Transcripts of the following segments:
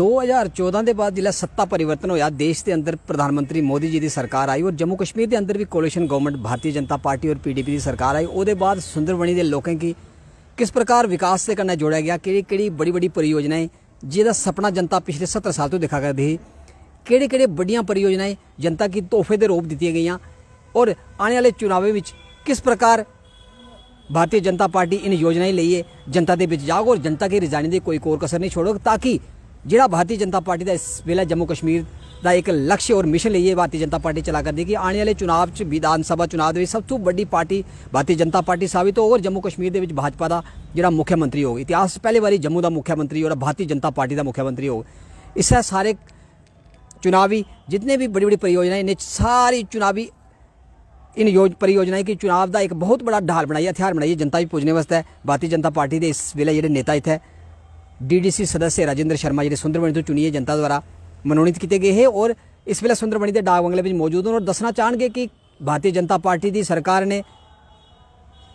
2014 ਦੇ ਬਾਅਦ ਜਿਹੜਾ ਸੱਤਾ ਪਰਿਵਰਤਨ ਹੋਇਆ ਦੇਸ਼ ਦੇ ਅੰਦਰ ਪ੍ਰਧਾਨ ਮੰਤਰੀ ਮੋਦੀ ਜੀ ਦੀ ਸਰਕਾਰ ਆਈ ਔਰ ਜੰਮੂ ਕਸ਼ਮੀਰ ਦੇ ਅੰਦਰ ਵੀ coalition government Bharatiya Janata party ਔਰ ਪੀਡੀਪੀ ਦੀ ਸਰਕਾਰ ਆਈ ਉਹਦੇ ਬਾਅਦ ਸੁੰਦਰਬਣੀ ਦੇ ਲੋਕਾਂ ਕੀ ਕਿਸ ਪ੍ਰਕਾਰ ਵਿਕਾਸ ਦੇ करना ਜੋੜਿਆ ਗਿਆ ਕਿਹੜੀ ਕਿਹੜੀ ਬੜੀ ਬੜੀ ਪਰਿਯੋਜਨਾਏ ਜਿਹਦਾ ਸੁਪਨਾ ਜਨਤਾ ਪਿਛਲੇ 70 ਸਾਲ ਤੋਂ ਦੇਖਾ ਕਰਦੀ ਸੀ ਕਿਹੜੇ ਕਿਹੜੇ ਵੱਡੀਆਂ ਪਰਿਯੋਜਨਾਏ ਜਨਤਾ ਕੀ ਤੋਹਫੇ ਦੇ ਰੂਪ ਦਿੱਤੀਆਂ ਗਈਆਂ ਔਰ ਆਉਣ ਵਾਲੇ ਚੋਣਾਂ ਵਿੱਚ ਕਿਸ ਪ੍ਰਕਾਰ ਭਾਰਤੀ ਜਨਤਾ ਪਾਰਟੀ ਇਨ ਯੋਜਨਾਵਾਂ ਲਈਏ ਜਨਤਾ ਦੇ ਵਿੱਚ ਜਾਗ ਔਰ ਜਨਤਾ ਕੇ ਰਜਾਈ ਦੀ ਕੋਈ ਕੋਰ ਕਸਰ ਨਹੀਂ ਛੋੜੋ ਤਾਂ ਕਿ ਜਿਹੜਾ ਭਾਰਤੀ ਜਨਤਾ ਪਾਰਟੀ ਦਾ ਇਸ ਵੇਲੇ ਜੰਮੂ ਕਸ਼ਮੀਰ ਦਾ ਇੱਕ ਲਕਸ਼ ਔਰ ਮਿਸ਼ਨ ਲਈ ਇਹ ਭਾਰਤੀ ਜਨਤਾ ਪਾਰਟੀ ਚਲਾ ਕਰਦੀ ਕਿ ਆਉਣ ਵਾਲੇ ਚੁਣਾਵ 'ਚ ਵਿਧਾਨ ਸਭਾ ਚੁਣਾਵ ਦੇ ਵਿੱਚ ਸਭ ਤੋਂ ਵੱਡੀ ਪਾਰਟੀ ਭਾਰਤੀ ਜਨਤਾ ਪਾਰਟੀ ਸਾਬਿਤ ਹੋ ਔਰ ਜੰਮੂ ਕਸ਼ਮੀਰ ਦੇ ਵਿੱਚ ਭਾਜਪਾ ਦਾ ਜਿਹੜਾ ਮੁੱਖ ਮੰਤਰੀ ਹੋ ਇਤਿਹਾਸ ਪਹਿਲੀ ਵਾਰੀ ਜੰਮੂ ਦਾ ਮੁੱਖ ਮੰਤਰੀ ਔਰ ਭਾਰਤੀ ਜਨਤਾ ਪਾਰਟੀ ਦਾ ਮੁੱਖ ਮੰਤਰੀ ਹੋ इससे सारे चुनावी जितने भी बड़ी बड़ी परियोजनाएं इन्हें सारी चुनावी इन योज परियोजनाएं की चुनाव का एक बहुत बड़ा ढाल बनाई हथियार बनाई जनता भी पूजने वास्ते भारतीय जनता पार्टी के इस वे जो नेता इतने ਡੀਡੀਸੀ ਸਦस्य ਰਾਜਿੰਦਰ ਸ਼ਰਮਾ ਜਿਹੜੇ ਸੁੰਦਰਬਣੀ ਤੋਂ ਚੁਣੀਏ ਜਨਤਾ ਦੁਆਰਾ ਮਨੋਨੀਤ ਕੀਤੇ ਗਏ ਹੈ ਔਰ ਇਸ ਵੇਲੇ ਸੁੰਦਰਬਣੀ ਦੇ ਡਾਕ ਬੰਗਲੇ ਵਿੱਚ ਮੌਜੂਦ ਹਨ ਔਰ ਦੱਸਣਾ ਚਾਹਣਗੇ ਕਿ ਭਾਰਤੀ ਜਨਤਾ ਪਾਰਟੀ ਦੀ ਸਰਕਾਰ ਨੇ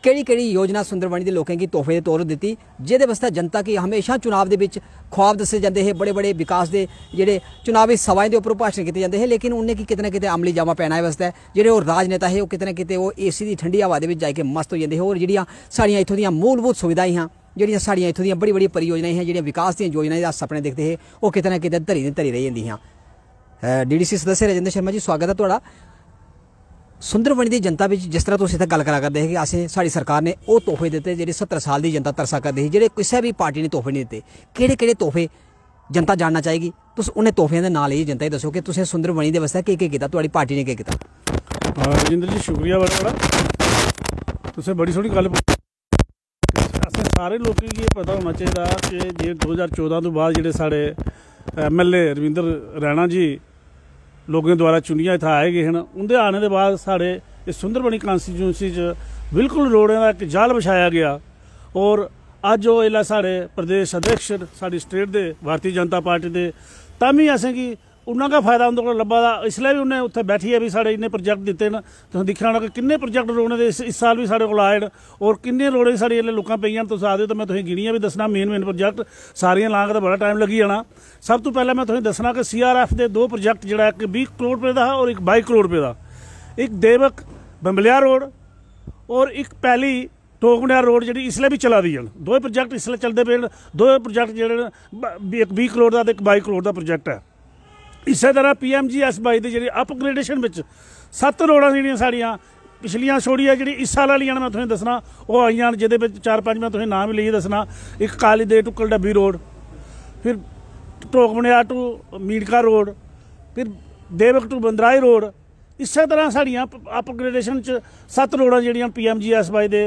ਕਿਹੜੀ ਕਿਹੜੀ ਯੋਜਨਾ ਸੁੰਦਰਬਣੀ ਦੇ ਲੋਕਾਂ ਦੀ ਤੋਹਫੇ ਦੇ ਤੌਰ ਤੇ ਦਿੱਤੀ ਜਿਹਦੇ ਵਾਸਤੇ ਜਨਤਾ ਕੀ ਹਮੇਸ਼ਾ ਚੁਣਾਵ ਦੇ ਵਿੱਚ ਖੁਆਬ ਦੱਸੇ ਜਾਂਦੇ ਹੈ ਬੜੇ ਬੜੇ ਵਿਕਾਸ ਦੇ ਜਿਹੜੇ ਚੁਣਾਵੀ ਸਵਾਏ ਦੇ ਉੱਪਰ ਭਾਸ਼ਣ ਕੀਤੇ ਜਾਂਦੇ ਹੈ ਲੇਕਿਨ ਉਹਨੇ ਕੀ ਕਿਤਨੇ ਕਿਤੇ ਅਮਲੀ ਜਾਮਾ ਪਹਿਨਾ ਹੈ ਜਿਹੜੇ ਉਹ ਰਾਜਨੇਤਾ ਹੈ ਉਹ ਕਿਤਨੇ ਕਿਤੇ ਉਹ ਏਸੀ ਦੀ ਠੰਡੀ ਹਵਾ ਦੇ ਵਿੱਚ ਜਾ ਕੇ ਮਸਤ ਹੋ ਜਾਂਦੇ ਹੈ ਔਰ ਜਿਹੜੀਆਂ ਸਾਡੀਆਂ ਇੱਥੋਂ ਦੀਆਂ ਮੂਲਭੂਤ ਸੁਵਿਧਾਵਾਂ ਜਿਹੜੀਆਂ ਸਾਡੀਆਂ ਇਥੋਂ ਦੀਆਂ ਬੜੀ ਬੜੀ ਪਰਿਯੋਜਨਾਵਾਂ ਹੈ ਜਿਹੜੀਆਂ ਵਿਕਾਸ ਦੀਆਂ ਯੋਜਨਾਵਾਂ ਦਾ ਸੁਪਨੇ ਦੇਖਦੇ ਹੈ ਉਹ ਕਿਤੇ ਨਾ ਕਿਤੇ ਧਰੀ ਦੀ ਧਰੀ ਰਹੀ ਜਾਂਦੀਆਂ ਡੀਡੀਸੀ ਸਦੱਸਿਆ ਰਜਿੰਦਰ ਸ਼ਰਮਾ ਜੀ ਸਵਾਗਤ ਹੈ ਤੁਹਾਡਾ ਸੁੰਦਰਵਣੀ ਦੀ ਜਨਤਾ ਵਿੱਚ ਜਿਸ ਤਰ੍ਹਾਂ ਤੁਸੀਂ ਇੱਥੇ ਗੱਲ ਕਰਾ ਕਰਦੇ ਹੈ ਕਿ ਅਸੀਂ ਸਾਡੀ ਸਰਕਾਰ ਨੇ ਉਹ ਤੋਹਫੇ ਦਿੱਤੇ ਜਿਹੜੇ 70 ਸਾਲ ਦੀ ਜਨਤਾ ਤਰਸਾ ਕਰਦੀ ਸੀ ਜਿਹੜੇ ਕਿਸੇ ਵੀ ਪਾਰਟੀ ਨੇ ਤੋਹਫੇ ਨਹੀਂ ਦਿੱਤੇ ਕਿਹੜੇ ਕਿਹੜੇ ਤੋਹਫੇ ਜਨਤਾ ਜਾਣਨਾ ਚਾਹੇਗੀ ਤੁਸੀਂ ਉਹਨੇ ਤੋਹਫਿਆਂ ਦੇ ਨਾਲ ਹੀ ਜਨਤਾ ਇਹ ਦੱਸੋ ਕਿ ਤੁਸੀਂ ਸੁੰਦਰਵਣੀ ਦੇ ਵਾਸਤੇ ਕੀ ਕੀ ਕੀਤਾ ਤੁਹਾਡੀ ਪਾਰਟੀ ਨੇ ਕੀ ਕੀਤਾ ਰਜਿੰਦਰ ਜੀ ਸ਼ੁਕਰੀਆ ਬਹੁਤ ਬੜਾ ਤੁਸੀਂ ਬੜੀ ਸੋਹਣੀ ਗੱਲ ਸਾਰੇ ਲੋਕਾਂ ਨੂੰ ਇਹ ਪਤਾ ਹੋਣਾ ਚਾਹੀਦਾ ਕਿ ਜੇ 2014 ਤੋਂ ਬਾਅਦ ਜਿਹੜੇ ਸਾਡੇ ਐਮਐਲਏ ਰਵਿੰਦਰ ਰੈਣਾ ਜੀ ਲੋਕਾਂ ਦੁਆਰਾ ਚੁਣੀਆਂ ਇੱਥੇ ਆਏ ਗਏ ਹਨ ਉਹਦੇ ਆਣੇ ਦੇ ਬਾਅਦ ਸਾਡੇ ਇਸ ਸੁੰਦਰਬਣੀ ਕਨਸਟੀਚੂਐਂਸੀ 'ਚ ਬਿਲਕੁਲ ਰੋੜਿਆਂ ਦਾ ਇੱਕ ਜਾਲ ਵਿਛਾਇਆ ਗਿਆ ਔਰ ਅੱਜ ਉਹ ਇਲਾ ਸਾਡੇ ਪ੍ਰਦੇਸ਼ ਅਧਿਕਸ਼ਰ ਸਾਡੀ ਸਟੇਟ ਦੇ ਭਾਰਤੀ ਜਨਤਾ ਪਾਰਟੀ ਦੇ ਤਾਂ ਵੀ ਅਸੀਂ ਕੀ ਉਹਨਾਂ ਦਾ ਫਾਇਦਾ ਉਹਨਾਂ ਕੋਲ ਲੱਭਾ ਦਾ ਇਸ ਲਈ ਵੀ ਉਹਨੇ ਉੱਥੇ ਬੈਠੀ ਹੈ ਵੀ ਸਾਡੇ ਇੰਨੇ ਪ੍ਰੋਜੈਕਟ ਦਿੱਤੇ ਨੇ ਤੁਸੀਂ ਦੇਖਣਾ ਹੋਣਾ ਕਿ ਕਿੰਨੇ ਪ੍ਰੋਜੈਕਟ ਰੋਣੇ ਦੇ ਇਸ ਸਾਲ ਵੀ ਸਾਡੇ ਕੋਲ ਆਏ ਨੇ ਔਰ ਕਿੰਨੇ ਰੋੜੇ ਸਾਡੇ ਇਹਲੇ ਲੋਕਾਂ ਪਈਆਂ ਤੁਸੀਂ ਆਦੇ ਤਾਂ ਮੈਂ ਤੁਹਾਨੂੰ ਗਿਣੀਆਂ ਵੀ ਦੱਸਣਾ ਮੇਨ ਮੇਨ ਪ੍ਰੋਜੈਕਟ ਸਾਰੀਆਂ ਲਾਂਗ ਦਾ ਬੜਾ ਟਾਈਮ ਲੱਗੀ ਜਾਣਾ ਸਭ ਤੋਂ ਪਹਿਲਾਂ ਮੈਂ ਤੁਹਾਨੂੰ ਦੱਸਣਾ ਕਿ ਸੀਆਰਐਫ ਦੇ ਦੋ ਪ੍ਰੋਜੈਕਟ ਜਿਹੜਾ ਇੱਕ 20 ਕਰੋੜ ਰੁਪਏ ਦਾ ਔਰ ਇੱਕ 22 ਕਰੋੜ ਰੁਪਏ ਦਾ ਇੱਕ ਦੇਵਕ ਬੰਬਲਿਆ ਰੋਡ ਔਰ ਇੱਕ ਪਹਿਲੀ ਟੋਕਮੜਿਆ ਰੋਡ ਜਿਹੜੀ ਇਸ ਲਈ ਵੀ ਚਲਾ ਦੀ ਜਾਣ ਦੋਵੇਂ ਪ੍ਰੋਜੈਕਟ ਇਸ ਲਈ ਚੱਲਦੇ ਪਏ ਦੋਵੇਂ ਪ੍ਰੋਜੈਕਟ ਜਿਹੜੇ ਇੱਕ 20 ਕਰੋੜ ਦਾ ਤੇ ਇੱਕ 22 ਕਰੋੜ ਦਾ ਪ੍ਰੋਜੈਕਟ ਹੈ ਇਸੇ ਤਰ੍ਹਾਂ ਬਾਈ ਦੀ ਜਿਹੜੀ ਅਪਗ੍ਰੇਡੇਸ਼ਨ ਵਿੱਚ ਸੱਤ ਰੋੜਾਂ ਜਿਹੜੀਆਂ ਸਾਡੀਆਂ ਪਿਛਲੀਆਂ ਛੋੜੀਆਂ ਜਿਹੜੀ ਇਸ ਸਾਲ ਵਾਲੀਆਂ ਮੈਂ ਤੁਹਾਨੂੰ ਦੱਸਣਾ ਉਹ ਆਈਆਂ ਜਿਹਦੇ ਵਿੱਚ ਚਾਰ ਪੰਜ ਮੈਂ ਤੁਹਾਨੂੰ ਨਾਮ ਲਈ ਦੱਸਣਾ ਇੱਕ ਕਾਲੀ ਦੇ ਟੁਕਲ ਡੱਬੀ ਰੋਡ ਫਿਰ ਟੋਕ ਬਣਿਆ ਟੂ ਮੀਰਕਾ ਰੋਡ ਫਿਰ ਦੇਵਕ ਟੂ ਬੰਦਰਾਈ ਰੋਡ ਇਸੇ ਤਰ੍ਹਾਂ ਸਾਡੀਆਂ ਅਪਗ੍ਰੇਡੇਸ਼ਨ ਚ ਸੱਤ ਰੋੜਾਂ ਜਿਹੜੀਆਂ ਪੀਐਮਜੀਐਸਵਾਈ ਦੇ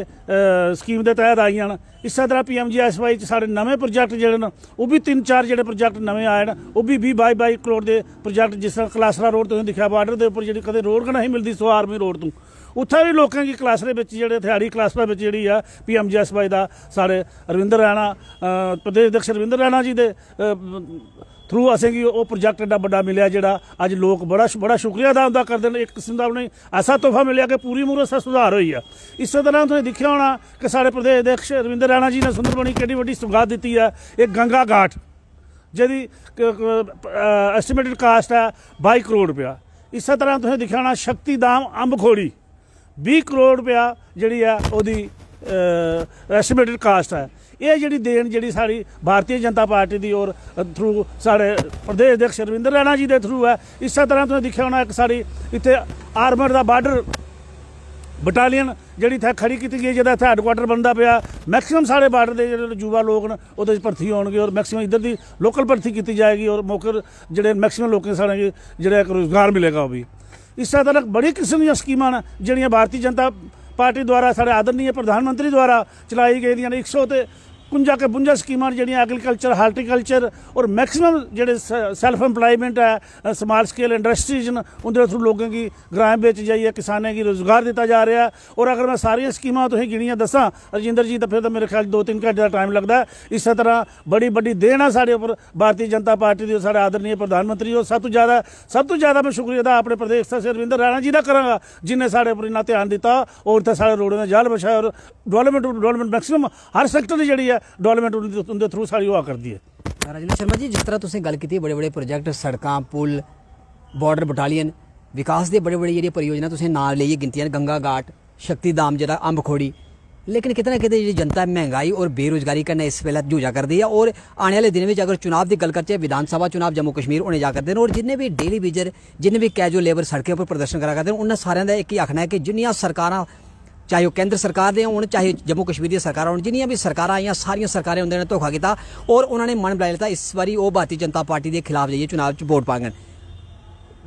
ਸਕੀਮ ਦੇ ਤਹਿਤ ਆਈਆਂ ਹਨ ਇਸੇ ਤਰ੍ਹਾਂ ਪੀਐਮਜੀਐਸਵਾਈ ਚ ਸਾਡੇ ਨਵੇਂ ਪ੍ਰੋਜੈਕਟ ਜਿਹੜੇ ਨੇ ਉਹ ਵੀ 3-4 ਜਿਹੜੇ ਪ੍ਰੋਜੈਕਟ ਨਵੇਂ ਆਏ ਨੇ ਉਹ ਵੀ 20 ਬਾਈ 22 ਕਰੋੜ ਦੇ ਪ੍ਰੋਜੈਕਟ ਜਿਸ ਤਰ੍ਹਾਂ ਕਲਾਸਰਾ ਰੋਡ ਤੋਂ ਦਿਖਿਆ ਬਾਰਡਰ ਦੇ ਉੱਪਰ ਜਿਹੜੀ ਕਦੇ ਰੋਡ ਕਣਾ ਹੀ ਮਿਲਦੀ ਸੋ ਆਰਮੀ ਰੋਡ ਤੋਂ ਉੱਥੇ ਵੀ ਲੋਕਾਂ ਦੀ ਕਲਾਸ ਦੇ ਵਿੱਚ ਜਿਹੜੇ ਥਿਆੜੀ ਕਲਾਸ ਦੇ ਵਿੱਚ ਜਿਹੜੀ ਆ ਵਾਈ ਦਾ ਸਾਡੇ ਰਵਿੰਦਰ ਰਾਣਾ ਪ੍ਰਦੇਸ਼ ਅਧਿਕਸ਼ ਰਵਿੰਦਰ ਰਾਣਾ ਜੀ ਦੇ ਥਰੂ ਅਸੀਂ ਕਿ ਉਹ ਪ੍ਰੋਜੈਕਟ ਦਾ ਵੱਡਾ ਮਿਲਿਆ ਜਿਹੜਾ ਅੱਜ ਲੋਕ ਬੜਾ ਬੜਾ ਸ਼ੁਕਰੀਆ ਦਾ ਹੁੰਦਾ ਕਰਦੇ ਨੇ ਇੱਕ ਕਿਸਮ ਦਾ ਉਹਨੇ ਐਸਾ ਤੋਹਫਾ ਮਿਲਿਆ ਕਿ ਪੂਰੀ ਮੂਰਤ ਸਾ ਸੁਧਾਰ ਹੋਈ ਆ ਇਸੇ ਤਰ੍ਹਾਂ ਤੁਸੀਂ ਦੇਖਿਆ ਹੋਣਾ ਕਿ ਸਾਡੇ ਪ੍ਰਦੇਸ਼ ਅਧਿਕਸ਼ ਰਵਿੰਦਰ ਰਾਣਾ ਜੀ ਨੇ ਸੁੰਦਰਬਣੀ ਕਿੰਨੀ ਵੱਡੀ ਸੁਗਾਤ ਦਿੱਤੀ ਆ ਇਹ ਗੰਗਾ ਘਾਟ ਜਿਹਦੀ ਐਸਟੀਮੇਟਡ ਕਾਸਟ ਆ 22 ਕਰੋੜ ਰੁਪਿਆ ਇਸੇ ਤਰ੍ਹਾਂ ਤੁਸੀਂ ਦਿਖਾਣਾ ਸ਼ਕਤੀਦਾਮ ਅੰਬਖੋੜੀ 20 ਕਰੋੜ ਰੁਪਿਆ ਜਿਹੜੀ ਆ ਉਹਦੀ ਐਸਟੀਮੇਟਡ ਕਾਸਟ ਹੈ ਇਹ ਜਿਹੜੀ ਦੇਣ ਜਿਹੜੀ ਸਾਡੀ ਭਾਰਤੀ ਜਨਤਾ ਪਾਰਟੀ ਦੀ ਔਰ ਥਰੂ ਸਾਡੇ ਪ੍ਰਦੇਸ਼ ਅਧਿਕਸ਼ ਰਵਿੰਦਰ ਰਾਣਾ ਜੀ ਦੇ ਥਰੂ ਹੈ ਇਸੇ ਤਰ੍ਹਾਂ ਤੁਸੀਂ ਦੇਖਿਆ ਹੋਣਾ ਇੱਕ ਸਾਡੀ ਇੱਥੇ ਆਰਮਰ ਦਾ ਬਾਰਡਰ ਬਟਾਲੀਅਨ ਜਿਹੜੀ ਇੱਥੇ ਖੜੀ ਕੀਤੀ ਗਈ ਜਿਹਦਾ ਇੱਥੇ ਹੈਡਕੁਆਟਰ ਬੰਦਾ ਪਿਆ ਮੈਕਸਿਮਮ ਸਾਰੇ ਬਾਰਡਰ ਦੇ ਜਿਹੜੇ ਯੂਵਾ ਲੋਕ ਨੇ ਉਹਦੇ ਵਿੱਚ ਭਰਤੀ ਹੋਣਗੇ ਔਰ ਮੈਕਸਿਮਮ ਇੱਧਰ ਦੀ ਲੋਕਲ ਭਰਤੀ ਕੀਤੀ ਜਾਏਗੀ ਔਰ ਮੌਕਰ ਜਿਹੜੇ ਮੈਕਸਿਮਮ ਲੋਕਾਂ ਸਾਰਿਆਂ ਜਿਹੜਾ ਰੋਜ਼ਗਾਰ ਮਿਲੇਗਾ ਉਹ ਵੀ ਇਸਾ ਤਰ੍ਹਾਂ ਬੜੀ ਕਿਸਮ ਦੀਆਂ ਸਕੀਮਾਂ ਨੇ ਜਿਹੜੀਆਂ ਭਾਰਤੀ ਜਨਤਾ ਪਾਰਟੀ ਦੁਆਰਾ ਸਾਡੇ ਆਦਰਨੀਏ ਪ੍ਰਧਾਨ ਮੰਤਰੀ ਦੁਆਰਾ ਚਲਾਈ ਗਈਆਂ ਨੇ 100 ਤੇ 51 ਕੇ ਬੁੰਜਾ ਸਕੀਮਾਂ ਜਿਹੜੀਆਂ ਐਗਰੀਕਲਚਰ ਹਾਰਟੀਕਲਚਰ ਔਰ ਮੈਕਸਿਮਮ ਜਿਹੜੇ ਸੈਲਫ ਏਮਪਲੋਇਮੈਂਟ ਹੈ ਸਮਾਲ ਸਕੇਲ ਇੰਡਸਟਰੀਜ਼ ਨ ਉਹਦੇ ਥਰੂ ਲੋਕਾਂ ਦੀ ਗ੍ਰਾਮ ਵਿੱਚ ਜਾਈਏ ਕਿਸਾਨਾਂ ਦੀ ਰੋਜ਼ਗਾਰ ਦਿੱਤਾ ਜਾ ਰਿਹਾ ਔਰ ਅਗਰ ਮੈਂ ਸਾਰੀਆਂ ਸਕੀਮਾਂ ਤੁਸੀਂ ਗਿਣੀਆਂ ਦੱਸਾਂ ਰਜਿੰਦਰ ਜੀ ਤਾਂ ਫਿਰ ਤਾਂ ਮੇਰੇ ਖਿਆਲ 2-3 ਘੰਟੇ ਦਾ ਟਾਈਮ ਲੱਗਦਾ ਇਸੇ ਤਰ੍ਹਾਂ ਬੜੀ ਵੱਡੀ ਦੇਣ ਆ ਸਾਡੇ ਉੱਪਰ ਭਾਰਤੀ ਜਨਤਾ ਪਾਰਟੀ ਦੀ ਸਾਡੇ ਆਦਰਨੀਏ ਪ੍ਰਧਾਨ ਮੰਤਰੀ ਔਰ ਸਭ ਤੋਂ ਜ਼ਿਆਦਾ ਸਭ ਤੋਂ ਜ਼ਿਆਦਾ ਮੈਂ ਸ਼ੁਕਰੀਆ ਦਾ ਆਪਣੇ ਪ੍ਰਦੇਸ਼ ਦਾ ਸਰਵਿੰਦਰ ਰਾਣਾ ਜੀ ਦਾ ਕਰਾਂਗਾ ਜਿਨੇ ਸਾਡੇ ਉੱਪਰ ਇਨਾ ਧਿਆਨ ਦਿੱਤਾ ਔਰ ਤਾਂ ਸਾਡੇ ਰੋਡਾਂ ਦਾ ਜਾਲ ਵਿਛਾਇਆ ਔਰ ਡਵੈਲਪਮੈਂਟ ਡਵੈਲਪਮੈਂਟ ਮੈਕਸਿਮਮ ਹਰ ਸੈਕਟਰ ਦੀ ਜਿਹੜੀ ਹੈ ਡਵੈਲਪਮੈਂਟ ਉਹਦੇ ਥਰੂ ਸਾਰੀ ਹੋਆ ਕਰਦੀ ਹੈ ਰਾਜਿੰਦਰ ਸ਼ਰਮਾ ਜੀ ਜਿਸ ਤਰ੍ਹਾਂ ਤੁਸੀਂ ਗੱਲ ਕੀਤੀ ਬੜੇ ਬੜੇ ਪ੍ਰੋਜੈਕਟ ਸੜਕਾਂ ਪੁਲ ਬਾਰਡਰ ਬਟਾਲੀਅਨ ਵਿਕਾਸ ਦੇ ਬੜੇ ਬੜੇ ਜਿਹੜੇ ਪਰਿਯੋਜਨਾ ਤੁਸੀਂ ਨਾਲ ਲਈਏ ਗਿਣਤੀਆਂ ਗੰਗਾ ਘਾਟ ਸ਼ਕਤੀ ਧਾਮ ਜਿਹੜਾ ਅੰਬ ਖੋੜੀ ਲੇਕਿਨ ਕਿਤਨਾ ਕਿਤੇ ਜਿਹੜੀ ਜਨਤਾ ਮਹਿੰਗਾਈ ਔਰ ਬੇਰੋਜ਼ਗਾਰੀ ਕਰਨਾ ਇਸ ਵੇਲੇ ਜੂਝਾ ਕਰਦੀ ਹੈ ਔਰ ਆਉਣ ਵਾਲੇ ਦਿਨ ਵਿੱਚ ਅਗਰ ਚੋਣਾਂ ਦੀ ਗੱਲ ਕਰਤੇ ਵਿਧਾਨ ਸਭਾ ਚੋਣਾਂ ਜੰਮੂ ਕਸ਼ਮੀਰ ਉਹਨੇ ਜਾ ਕਰਦੇ ਨੇ ਔਰ ਜਿੰਨੇ ਵੀ ਡੇਲੀ ਵੇਜਰ ਜਿੰਨੇ ਵੀ ਕੈਜੂਅਲ ਲੇਬਰ ਸੜਕਾਂ ਉੱਪਰ ਪ੍ਰਦਰਸ਼ਨ ਕਰਾ ਕਰਦੇ ਨੇ ਉਹਨਾਂ ਸਾਰਿਆਂ ਦਾ ਇੱਕ ਹੀ ਆਖਣਾ ਹੈ ਕਿ ਜਿੰਨੀਆਂ ਸਰਕਾਰਾਂ ਚਾਹੇ ਉਹ ਕੇਂਦਰ ਸਰਕਾਰ ਦੇ ਹੋਣ ਚਾਹੇ ਜੰਮੂ ਕਸ਼ਮੀਰ ਦੀ ਸਰਕਾਰ ਹੋਣ ਜਿੰਨੀਆਂ ਵੀ ਸਰਕਾਰਾਂ ਆਈਆਂ ਸਾਰੀਆਂ ਸਰਕਾਰਾਂ ਉਹਨਾਂ ਨੇ ਧੋਖਾ ਕੀਤਾ ਔਰ ਉਹਨਾਂ ਨੇ ਮਨ ਬਣਾ ਲਿਆ ਇਸ ਵਾਰੀ ਉਹ ਭਾਰਤੀ ਜਨਤਾ ਪਾਰਟੀ ਦੇ ਖਿਲਾਫ ਜਾਈਏ ਚੋਣਾਂ 'ਚ ਵੋਟ ਪਾਗਣ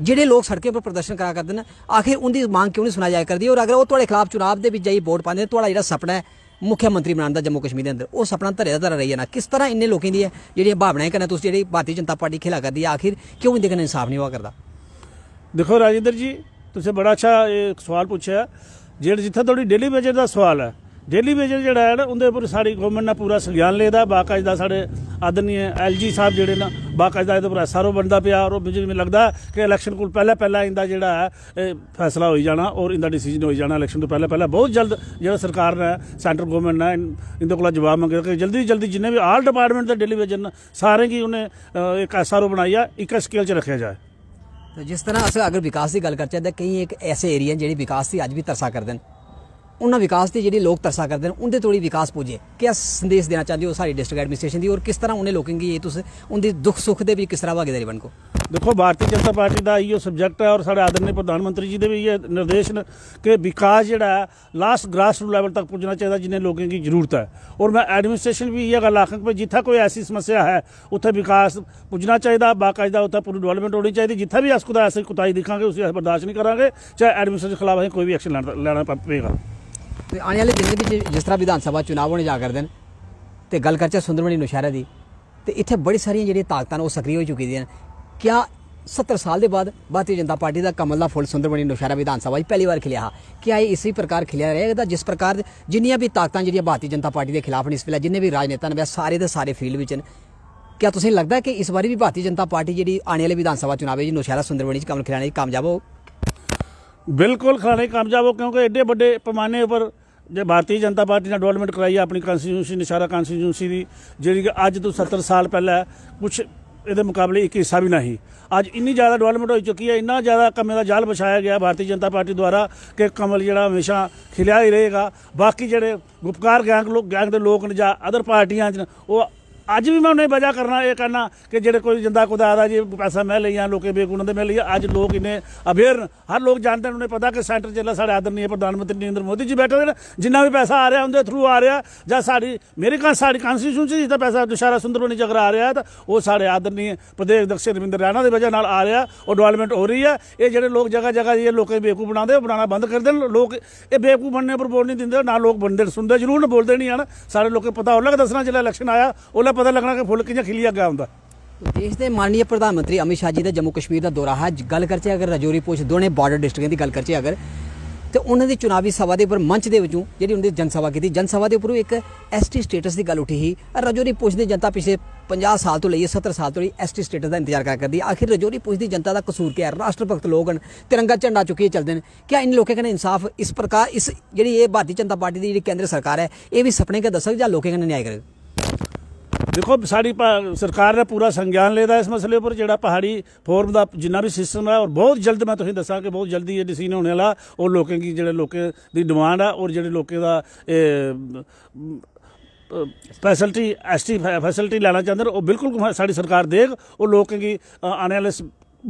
ਜਿਹੜੇ ਲੋਕ ਸੜਕਾਂ 'ਤੇ ਪ੍ਰਦਰਸ਼ਨ ਕਰਾ ਕਰਦੇ ਨੇ ਆਖਿਰ ਉਹਦੀ ਮੰਗ ਕਿਉਂ ਨਹੀਂ ਸੁਣਾ ਜਾਇਆ ਕਰਦੀ ਔਰ ਅਗਰ ਉਹ ਤੁਹਾਡੇ ਖਿਲਾਫ ਚੋਣਾਂ ਦੇ ਵਿੱਚ ਜਾਈ ਵੋਟ ਪਾਉਂਦੇ ਤੁਹਾਡਾ ਜਿਹੜਾ ਸੁਪਨਾ ਹੈ ਮੁੱਖ ਮੰਤਰੀ ਬਣਾਉਣ ਦਾ ਜੰਮੂ ਕਸ਼ਮੀਰ ਦੇ ਅੰਦਰ ਉਹ ਸੁਪਨਾ ਧਰਿਆ ਧਰ ਰਹੀ ਹੈ ਨਾ ਕਿਸ ਤਰ੍ਹਾਂ ਇੰਨੇ ਲੋਕਾਂ ਦੀ ਹੈ ਜਿਹੜੀਆਂ ਭਾਵਨਾਵਾਂ ਕਰਨਾ ਤੁਸੀਂ ਜਿਹੜੀ ਭਾਰਤੀ ਜਨਤਾ ਪਾਰਟੀ ਖਿਲਾ ਕਰਦੀ ਹੈ ਆਖਿਰ ਕਿਉਂ ਇਹਦੇ ਕੋਲ ਇਨਸਾਫ ਨਹੀਂ ਹੋਆ ਕਰਦਾ ਦੇਖੋ ਰਾਜਿੰਦਰ ਜੀ ਤੁਸੀਂ ਬੜਾ ਅੱਛਾ ਇਹ ਸਵਾਲ ਪੁੱਛਿਆ ਜਿਹੜਾ ਜਿੱਥੇ ਤੁਹਾਡੀ ਡੇਲੀ ਵੇਜਰ ਦਾ ਸਵਾਲ ਹੈ ਡੇਲੀ ਵੇਜਰ ਜਿਹੜਾ ਹੈ ਨਾ ਉਹਦੇ ਉੱਪਰ ਸਾਡੀ ਗਵਰਨਮੈਂਟ ਨੇ ਪੂਰਾ ਸੰਗਿਆਨ ਲੈਦਾ ਬਾਕਾਇਦਾ ਸਾਡੇ ਆਦਰਨੀ ਐਲਜੀ ਸਾਹਿਬ ਜਿਹੜੇ ਨਾ ਬਾਕਾਇਦਾ ਇਹਦੇ ਉੱਪਰ ਸਾਰੋ ਬੰਦਾ ਪਿਆ ਔਰ ਮੈਨੂੰ ਲੱਗਦਾ ਕਿ ਇਲੈਕਸ਼ਨ ਕੋਲ ਪਹਿਲਾਂ ਪਹਿਲਾਂ ਇਹਦਾ ਜਿਹੜਾ ਹੈ ਫੈਸਲਾ ਹੋਈ ਜਾਣਾ ਔਰ ਇਹਦਾ ਡਿਸੀਜਨ ਹੋਈ ਜਾਣਾ ਇਲੈਕਸ਼ਨ ਤੋਂ ਪਹਿਲਾਂ ਪਹਿਲਾਂ ਬਹੁਤ ਜਲਦ ਜਿਹੜਾ ਸਰਕਾਰ ਨੇ ਸੈਂਟਰ ਗਵਰਨਮੈਂਟ ਨੇ ਇਹਦੇ ਕੋਲ ਜਵਾਬ ਮੰਗਿਆ ਕਿ ਜਲਦੀ ਜਲਦੀ ਜਿੰਨੇ ਵੀ ਆਲ ਡਿਪਾਰਟਮੈਂਟ ਦੇ ਡੇਲੀ ਵੇਜਰ ਸਾਰੇ ਕੀ ਉਹਨੇ ਇੱਕ ਐਸਆਰਓ ਬਣਾਇਆ ਇੱਕ ਸਕੇਲ 'ਚ ਰੱਖਿਆ ਜਾਏ ਤੇ ਜਿਸ ਤਰ੍ਹਾਂ ਅਸੀਂ ਅਗਰ ਵਿਕਾਸ ਦੀ ਗੱਲ ਹਾਂ ਤਾਂ ਕਈ ਇੱਕ ਐਸੇ ਏਰੀਆ ਜਿਹੜੇ ਵਿਕਾਸ ਦੀ ਅੱਜ ਵੀ ਤਰਸਾ ਕਰਦੇ ਨੇ ਉਹਨਾਂ ਵਿਕਾਸ ਦੀ ਜਿਹੜੇ ਲੋਕ ਤਰਸਾ ਕਰਦੇ ਨੇ ਉਹਦੇ ਥੋੜੀ ਵਿਕਾਸ ਪੁੱਜੇ ਕਿ ਕਿਆ ਸੰਦੇਸ਼ ਦੇਣਾ ਚਾਹੁੰਦੇ ਹੋ ਸਾਰੀ ਡਿਸਟ੍ਰਿਕਟ ਐਡਮਿਨਿਸਟ੍ਰੇਸ਼ਨ ਦੀ ਔਰ ਕਿਸ ਤਰ੍ਹਾਂ ਉਹਨੇ ਲੋਕਾਂ ਦੀ ਇਹ ਤੁਸੀਂ ਉਹਦੇ ਦੁੱਖ ਸੁੱਖ ਦੇ ਵੀ ਕਿਸ ਤਰ੍ਹਾਂ ਭਾਗੀਦਾਰੀ ਬਣ ਕੋ ਦੇਖੋ ਭਾਰਤੀ ਜਨਤਾ ਪਾਰਟੀ ਦਾ ਇਹੋ ਸਬਜੈਕਟ ਹੈ ਔਰ ਸਾਡੇ ਆਦਰਨੀ ਪ੍ਰਧਾਨ ਮੰਤਰੀ ਜੀ ਦੇ ਵੀ ਇਹ ਨਿਰਦੇਸ਼ ਨੇ ਕਿ ਵਿਕਾਸ ਜਿਹੜਾ ਲਾਸਟ ਗ੍ਰਾਸ ਰੂਟ ਲੈਵਲ ਤੱਕ ਪਹੁੰਚਣਾ ਚਾਹੀਦਾ ਜਿੰਨੇ ਲੋਕਾਂ ਦੀ ਜ਼ਰੂਰਤ ਹੈ ਔਰ ਮੈਂ ਐਡਮਿਨਿਸਟ੍ਰੇਸ਼ਨ ਵੀ ਇਹ ਗੱਲ ਆਖਣ ਕਿ ਜਿੱਥੇ ਕੋਈ ਐਸੀ ਸਮੱਸਿਆ ਹੈ ਉੱਥੇ ਵਿਕਾਸ ਪਹੁੰਚਣਾ ਚਾਹੀਦਾ ਬਾਕਾਇਦਾ ਉੱਥੇ ਪੂਰੀ ਡਿਵੈਲਪਮੈਂਟ ਹੋਣੀ ਚਾਹੀਦੀ ਜਿੱਥੇ ਵੀ ਕੁਦਾ ਐਸੀ ਕੁਤਾਈ ਦਿਖਾਂਗੇ ਉਸੇ ਬਰਦਾਸ਼ਤ ਨਹੀਂ ਕਰਾਂਗੇ ਚਾਹੇ ਐਡਮਿਨਿਸਟ੍ਰੇਸ਼ਨ ਖਿਲਾਫ ਅਸੀਂ ਕੋਈ ਵੀ ਐਕਸ਼ਨ ਲੈਣਾ ਪਵੇਗਾ ਤੇ ਆਉਣ ਵਾਲੇ ਦਿਨ ਵਿੱਚ ਜਿਸ ਤਰ੍ਹਾਂ ਵਿਧਾਨ ਸਭਾ ਚੋਣਾਂ ਹੋਣੇ ਜਾ ਕਰਦੇ ਨੇ ਤੇ ਗੱਲ ਕਰਚਾ ਸੁੰਦਰਮਣੀ ਨੁਸ਼ਹਿਰਾ ਦੀ ਤੇ ਇੱਥੇ ਬੜੀ ਸਾਰੀਆਂ ਜਿਹੜੀਆਂ ਤਾਕਤਾਂ ਨੇ ਉਹ ਸਕਰੀ ਹੋ ਚੁੱਕੀਆਂ ਕਿਆ 70 ਸਾਲ ਦੇ ਬਾਅਦ ਭਾਰਤੀ ਜਨਤਾ ਪਾਰਟੀ ਦਾ ਕਮਲ ਦਾ ਫੁੱਲ ਸੁੰਦਰਬਣੀ ਨੁਸ਼ਹਿਰਾ ਵਿਧਾਨ ਸਭਾ ਵਿੱਚ ਪਹਿਲੀ ਵਾਰ ਖਿਲਿਆ ਕਿਆ ਇਹ ਇਸੇ ਪ੍ਰਕਾਰ ਖਿਲਿਆ ਰਹੇਗਾ ਜਿਸ ਪ੍ਰਕਾਰ ਜਿੰਨੀਆਂ ਵੀ ਤਾਕਤਾਂ ਜਿਹੜੀਆਂ ਭਾਰਤੀ ਜਨਤਾ ਪਾਰਟੀ ਦੇ ਖਿਲਾਫ ਨੇ ਇਸ ਵੇਲੇ ਜਿੰਨੇ ਵੀ ਰਾਜਨੇਤਾ ਨੇ ਸਾਰੇ ਦੇ ਸਾਰੇ ਫੀਲਡ ਵਿੱਚ ਕਿਆ ਤੁਸੀਂ ਲੱਗਦਾ ਕਿ ਇਸ ਵਾਰੀ ਵੀ ਭਾਰਤੀ ਜਨਤਾ ਪਾਰਟੀ ਜਿਹੜੀ ਆਣੇ ਵਾਲੇ ਵਿਧਾਨ ਸਭਾ ਚੋਣਾਂ ਵਿੱਚ ਨੁਸ਼ਹਿਰਾ ਸੁੰਦਰਬਣੀ ਵਿੱਚ ਕਮਲ ਖਿਲਾਣੇ ਕਾਮਯਾਬ ਹੋ ਬਿਲਕੁਲ ਖਿਲਾਣੇ ਕਾਮਯਾਬ ਹੋ ਕਿਉਂਕਿ ਐਡੇ ਵੱਡੇ ਪਮਾਨੇ ਉੱਪਰ ਜੇ ਭਾਰਤੀ ਜਨਤਾ ਪਾਰਟੀ ਨੇ ਡਵੈਲਪਮੈਂਟ ਕਰਾਈ ਆਪਣੀ ਕਨਸਟੀਟਿਊਸ਼ਨ ਨਿਸ਼ਾਰਾ ਕਨਸਟੀਟਿਊਸ਼ਨ ਦੀ ਜਿਹੜੀ ਅੱਜ ਤੋਂ 70 ਸਾਲ ਪਹਿਲਾਂ ਕੁਝ ਇਹਦੇ ਮੁਕਾਬਲੇ ਇੱਕ ਹਿੱਸਾ ਵੀ ਨਹੀਂ ਅੱਜ ਇੰਨੀ ਜ਼ਿਆਦਾ ਡਵੈਲਪਮੈਂਟ ਹੋ ਚੁੱਕੀ ਹੈ ਇੰਨਾ ਜ਼ਿਆਦਾ ਕੰਮਾਂ ਦਾ ਜਾਲ ਵਿਛਾਇਆ ਗਿਆ ਭਾਰਤੀ ਜਨਤਾ ਪਾਰਟੀ ਦੁਆਰਾ ਕਿ ਕਮਲ ਜਿਹੜਾ ਹਮੇਸ਼ਾ ਖਿਲਿਆ ਹੀ ਰਹੇਗਾ ਬਾਕੀ ਜਿਹੜੇ ਗੁਪਕਾਰ ਗੈਂਗ ਲੋਕ ਗੈਂਗ ਦੇ ਲੋਕ ਨੇ ਜਾਂ ਅਦਰ ਪਾਰਟੀਆਂ ਚ ਉਹ ਅੱਜ ਵੀ ਮੈਂ ਉਹਨੇ ਵਜਾ ਕਰਨਾ ਇਹ ਕਹਿਣਾ ਕਿ ਜਿਹੜੇ ਕੋਈ ਜਿੰਦਾ ਦਾ ਜੀ ਪੈਸਾ ਮੈਂ ਲਈਆਂ ਲੋਕੇ ਬੇਗੁਣਾਂ ਦੇ ਮੈਂ ਲਈਆਂ ਅੱਜ ਲੋਕ ਇਹਨੇ ਅਵੇਅਰ ਹਰ ਲੋਕ ਜਾਣਦੇ ਨੇ ਉਹਨੇ ਪਤਾ ਕਿ ਸੈਂਟਰ ਜਿਹੜਾ ਸਾਡੇ ਆਦਰਨੀਏ ਪ੍ਰਧਾਨ ਮੰਤਰੀ ਨਰਿੰਦਰ ਮੋਦੀ ਜੀ ਬੈਠੇ ਨੇ ਜਿੰਨਾ ਵੀ ਪੈਸਾ ਆ ਰਿਹਾ ਉਹਦੇ ਥਰੂ ਆ ਰਿਹਾ ਜਾਂ ਸਾਡੀ ਮੇਰੇ ਕੋਲ ਸਾਡੀ ਕਨਸਟੀਟਿਊਸ਼ਨ ਚ ਜਿੱਦਾਂ ਪੈਸਾ ਦੁਸ਼ਾਰਾ ਸੁੰਦਰੋਣੀ ਜਗਰ ਆ ਰਿਹਾ ਤਾਂ ਉਹ ਸਾਡੇ ਆਦਰਨੀਏ ਪ੍ਰਦੇਸ਼ ਦਕਸ਼ ਰਵਿੰਦਰ ਰਾਣਾ ਦੇ ਵਜ੍ਹਾ ਨਾਲ ਆ ਰਿਹਾ ਉਹ ਡਵੈਲਪਮੈਂਟ ਹੋ ਰਹੀ ਹੈ ਇਹ ਜਿਹੜੇ ਲੋਕ ਜਗਾ ਜਗਾ ਇਹ ਲੋਕੇ ਬੇਕੂ ਬਣਾਉਂਦੇ ਉਹ ਬਣਾਉਣਾ ਬੰਦ ਕਰ ਦੇਣ ਲੋਕ ਇਹ ਬੇਕੂ ਬਣਨੇ ਪਰ ਬੋਲ ਨਹੀਂ ਦਿੰਦੇ ਨਾ ਲੋਕ ਬੰਦੇ ਸੁਣਦੇ ਜ਼ਰੂਰ ਬੋਲਦੇ ਨਹੀਂ ਹਨ ਸਾਰੇ ਲੋਕੇ ਪਤਾ ਉਹ ਲੱਗ ਦੱਸਣਾ ਜਿਹੜਾ ਇਲੈਕਸ਼ਨ ਆਇਆ ਉਹ ਪਤਾ ਲੱਗਣਾ ਕਿ ਫੁੱਲ ਕਿੰਨਾ ਖਿਲੀ ਅੱਗਾ ਹੁੰਦਾ ਦੇਸ਼ ਦੇ ਮਾਨਨੀय ਪ੍ਰਧਾਨ ਮੰਤਰੀ ਅਮਿਤ ਸ਼ਾਹ ਜੀ ਦਾ ਜੰਮੂ ਕਸ਼ਮੀਰ ਦਾ ਦੌਰਾ ਹੈ ਗੱਲ ਕਰਚੇ ਅਗਰ ਰਜੌਰੀ ਪੁੱਛ ਦੋਨੇ ਬਾਰਡਰ ਡਿਸਟ੍ਰਿਕਟਾਂ ਦੀ ਗੱਲ ਕਰਚੇ ਅਗਰ ਤੇ ਉਹਨਾਂ ਦੀ ਚੋਣਾਵੀ ਸਭਾ ਦੇ ਉੱਪਰ ਮੰਚ ਦੇ ਵਿੱਚੋਂ ਜਿਹੜੀ ਉਹਨਾਂ ਦੀ ਜਨਸਭਾ ਕੀਤੀ ਜਨਸਭਾ ਦੇ ਉੱਪਰ ਇੱਕ ਐਸਟੀ ਸਟੇਟਸ ਦੀ ਗੱਲ ਉੱਠੀ ਸੀ ਰਜੌਰੀ ਪੁੱਛ ਦੀ ਜਨਤਾ ਪਿਛੇ 50 ਸਾਲ ਤੋਂ ਲਈ 70 ਸਾਲ ਤੋਂ ਲਈ ਐਸਟੀ ਸਟੇਟਸ ਦਾ ਇੰਤਜ਼ਾਰ ਕਰ ਕਰਦੀ ਆਖਿਰ ਰਜੌਰੀ ਪੁੱਛ ਦੀ ਜਨਤਾ ਦਾ ਕਸੂਰ ਕੀ ਹੈ ਰਾਸ਼ਟਰ ਭਗਤ ਲੋਕ ਹਨ ਤਿਰੰਗਾ ਝੰਡਾ ਚੁੱਕੀ ਚੱਲਦੇ ਨੇ ਕਿ ਇਨ ਲੋਕਾਂ ਕਨੇ ਇਨਸਾਫ ਇਸ ਪ੍ਰਕਾਰ ਇਸ ਜਿਹੜੀ ਇਹ ਭਾਰਤੀ ਜਨਤਾ ਪਾਰਟੀ ਦੀ ਜਿਹੜੀ ਕੇਂਦਰ ਸਰਕਾਰ ਹੈ ਇਹ ਵੀ ਸੁਪਨੇ ਕੇ ਦਸਕ ਜਾਂ ਲੋਕਾਂ ਕਨੇ ਨਿਆਂ ਕਰੇ ਦੇਖੋ ਸਾਡੀ ਸਰਕਾਰ ਨੇ ਪੂਰਾ ਸੰਗਿਆਨ लेदा ਇਸ ਮਸਲੇ ਉੱਪਰ ਜਿਹੜਾ ਪਹਾੜੀ ਫੋਰਮ ਦਾ ਜਿੰਨਾ ਵੀ ਸਿਸਟਮ ਹੈ ਔਰ ਬਹੁਤ ਜਲਦ ਮੈਂ ਤੁਹਾਨੂੰ ਦੱਸਾਂ ਕਿ ਬਹੁਤ ਜਲਦੀ ਇਹ ਡਿਸੀਜਨ ਹੋਣੇ ਵਾਲਾ ਔਰ ਲੋਕਾਂ ਦੀ ਜਿਹੜੇ ਲੋਕਾਂ ਦੀ ਡਿਮਾਂਡ ਆ ਔਰ ਜਿਹੜੇ ਲੋਕਾਂ ਦਾ ਫੈਸਿਲਿਟੀ ਐਸਟੀ ਫੈਸਿਲਟੀ ਲੈਣਾ ਚਾਹੁੰਦੇ ਉਹ ਬਿਲਕੁਲ ਸਾਡੀ ਸਰਕਾਰ ਦੇਖ ਉਹ ਲੋਕਾਂ ਦੀ ਆਉਣ ਵਾਲੇ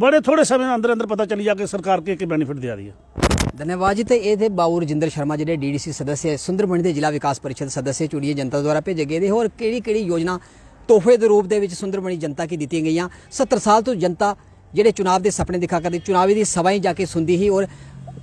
ਬੜੇ ਥੋੜੇ ਸਮੇਂ ਅੰਦਰ ਅੰਦਰ ਪਤਾ ਚੱਲੀ ਜਾ ਕੇ ਸਰਕਾਰ ਕੇ ਕੀ ਬੈਨੀਫਿਟ ਦੇ ਆ ਰਹੀ ਹੈ ਧੰਨਵਾਦ ਜੀ ਤੇ ये थे बाबू ਸ਼ਰਮਾ ਜਿਹੜੇ ਡੀਡੀਸੀ ਸਦੱਸਿਆ ਸੁੰਦਰਬਣੀ ਦੇ ਜ਼ਿਲ੍ਹਾ ਵਿਕਾਸ ਪਰਿਸ਼ਦ ਸਦੱਸਿਆ ਚੁਣੀਏ ਜਨਤਾ ਦੁਆਰਾ ਭੇਜੇ ਗਏ ਦੇ ਹੋਰ ਕਿਹੜੀ ਕਿਹੜੀ ਯੋਜਨਾ ਤੋਹਫੇ ਦੇ ਰੂਪ ਦੇ ਵਿੱਚ ਸੁੰਦਰਬਣੀ ਜਨਤਾ ਕੀ ਦਿੱਤੀਆਂ ਗਈਆਂ 70 ਸਾਲ ਤੋਂ ਜਨਤਾ ਜਿਹੜੇ ਚੁਣਾਵ ਦੇ ਸੁਪਨੇ ਦਿਖਾ ਕਰਦੇ ਚੁਣਾਵੀ ਦੀ ਸਵਾਈ ਜਾ ਕੇ ਸੁਣਦੀ ਹੀ ਔਰ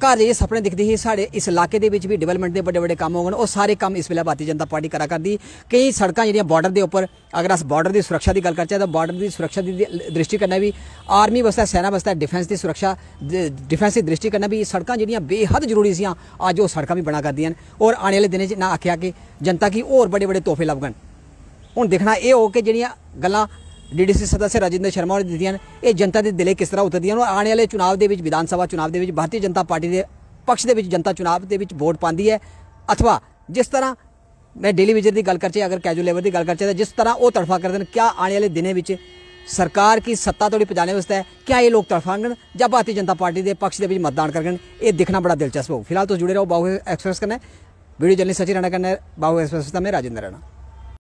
ਘਰ ਜਿਹੜੇ ਸੁਪਨੇ ਦਿਖਦੇ ਸੀ ਸਾਡੇ ਇਸ ਇਲਾਕੇ ਦੇ ਵਿੱਚ ਵੀ ਡਿਵੈਲਪਮੈਂਟ ਦੇ ਵੱਡੇ ਵੱਡੇ ਕੰਮ ਹੋਣ ਉਹ ਸਾਰੇ ਕੰਮ ਇਸ ਵੇਲੇ ਭਾਰਤੀ ਜਨਤਾ ਪਾਰਟੀ ਕਰਾ ਕਰਦੀ ਕਈ ਸੜਕਾਂ ਜਿਹੜੀਆਂ ਬਾਰਡਰ ਦੇ ਉੱਪਰ ਅਗਰ ਅਸ ਬਾਰਡਰ ਦੀ ਸੁਰੱਖਿਆ ਦੀ ਗੱਲ ਕਰਚਾ ਤਾਂ ਬਾਰਡਰ ਦੀ ਸੁਰੱਖਿਆ ਦੀ ਦ੍ਰਿਸ਼ਟੀ ਕਰਨਾ ਵੀ ਆਰਮੀ ਵਸਤਾ ਸੈਨਾ ਵਸਤਾ ਡਿਫੈਂਸ ਦੀ ਸੁਰੱਖਿਆ ਡਿਫੈਂਸ ਦੀ ਦ੍ਰਿਸ਼ਟੀ ਕਰਨਾ ਵੀ ਸੜਕਾਂ ਜਿਹੜੀਆਂ ਬੇਹੱਦ ਜ਼ਰੂਰੀ ਸੀਆਂ ਅੱਜ ਉਹ ਸੜਕਾਂ ਵੀ ਬਣਾ ਕਰਦੀਆਂ ਔਰ ਆਉਣ ਵਾਲੇ ਦਿਨਾਂ 'ਚ ਨਾ ਆਖਿਆ ਕਿ ਜਨਤਾ ਕੀ ਹੋਰ ਵੱਡੇ ਵੱਡੇ ਤੋਹਫੇ ਲੱਭਣ ਹੁਣ ਦੇਖਣਾ ਇਹ ਹੋ ਕਿ ਜਿਹੜੀਆਂ ਗੱਲਾਂ ਡੀਡੀਸੀ ਸਦस्य ਰਾਜਿੰਦਰ ਸ਼ਰਮਾ ਨੇ ਦਿੱਤੀਆਂ ਇਹ ਜਨਤਾ ਦੇ ਦਿਲੇ ਕਿਸ ਤਰ੍ਹਾਂ ਉਤਰਦੀਆਂ ਨੇ ਆਉਣ ਵਾਲੇ ਚੋਣਾਂ ਦੇ ਵਿੱਚ ਵਿਧਾਨ ਸਭਾ ਚੋਣਾਂ ਦੇ ਵਿੱਚ ਭਾਰਤੀ ਜਨਤਾ ਪਾਰਟੀ ਦੇ ਪਕਸ਼ ਦੇ ਵਿੱਚ ਜਨਤਾ ਚੋਣਾਂ ਦੇ ਵਿੱਚ ਵੋਟ ਪਾਉਂਦੀ ਹੈ ਅਥਵਾ ਜਿਸ ਤਰ੍ਹਾਂ ਮੈਂ ਡੇਲੀ ਵਿਜਰ ਦੀ ਗੱਲ ਕਰਚੇ ਅਗਰ ਕੈਜੂਅਲ ਲੇਵਰ ਦੀ ਗੱਲ ਕਰਚੇ ਤਾਂ ਜਿਸ ਤਰ੍ਹਾਂ ਉਹ ਤੜਫਾ ਕਰਦੇ ਨੇ ਕਿਆ ਆਉਣ ਵਾਲੇ ਦਿਨੇ ਵਿੱਚ ਸਰਕਾਰ ਕੀ ਸੱਤਾ ਤੋੜੀ ਪਜਾਣੇ ਵਾਸਤੇ ਹੈ ਕਿਆ ਇਹ ਲੋਕ ਤੜਫਾਂਗਣ ਜਾਂ ਭਾਰਤੀ ਜਨਤਾ ਪਾਰਟੀ ਦੇ ਪਕਸ਼ ਦੇ ਵਿੱਚ ਮਤਦਾਨ ਕਰਨਗੇ ਇਹ ਦੇਖਣਾ ਬੜਾ ਦਿਲਚਸਪ ਹੋਊ ਫਿਲਹਾਲ ਤੁਸੀਂ ਜੁੜੇ ਰਹੋ ਬਾਹੂ ਐਕਸਪ੍ਰੈਸ ਕਰਨਾ ਵੀਡੀਓ ਜਲਦੀ ਸੱਚੀ ਰਹਿਣਾ ਕਰਨਾ ਬਾਹੂ ਐਕਸਪ੍ਰੈਸ ਦਾ ਮੈਂ ਰਾਜਿੰਦਰ ਰਾਣਾ